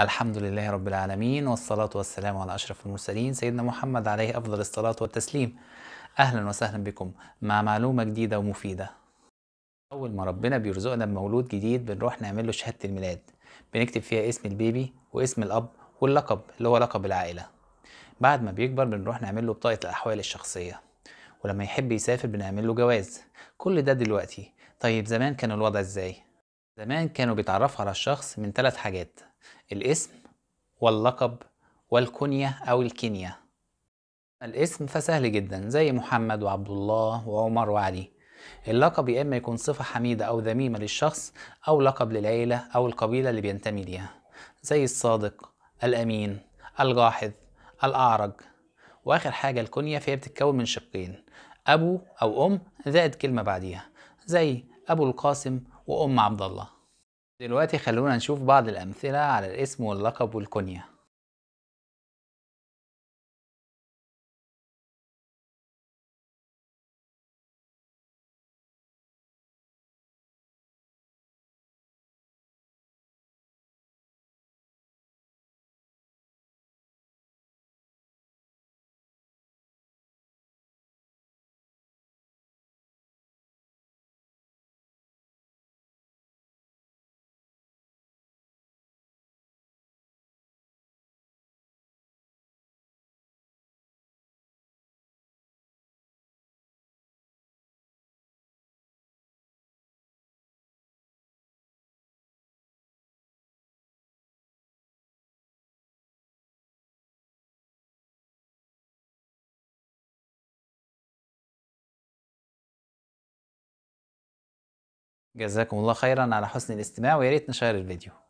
الحمد لله رب العالمين والصلاة والسلام على أشرف المرسلين سيدنا محمد عليه أفضل الصلاة والتسليم أهلا وسهلا بكم مع معلومة جديدة ومفيدة أول ما ربنا بيرزقنا بمولود جديد بنروح نعمل له شهادة الميلاد بنكتب فيها اسم البيبي واسم الأب واللقب اللي هو لقب العائلة بعد ما بيكبر بنروح نعمل له بطاقة الأحوال الشخصية ولما يحب يسافر بنعمل له جواز كل ده دلوقتي طيب زمان كان الوضع ازاي؟ زمان كانوا بيتعرفوا على الشخص من ثلاث حاجات الاسم واللقب والكنية أو الكنية الاسم فسهل جدا زي محمد وعبد الله وعمر وعلي اللقب يا إما يكون صفة حميدة أو ذميمة للشخص أو لقب للعيلة أو القبيلة اللي بينتمي ليها زي الصادق الأمين الجاحظ الأعرج وآخر حاجة الكنية فهي بتتكون من شقين أبو أو أم زائد كلمة بعديها زي أبو القاسم وأم عبد الله دلوقتي خلونا نشوف بعض الأمثلة على الاسم واللقب والكنية جزاكم الله خيرا على حسن الاستماع ويا ريت نشير الفيديو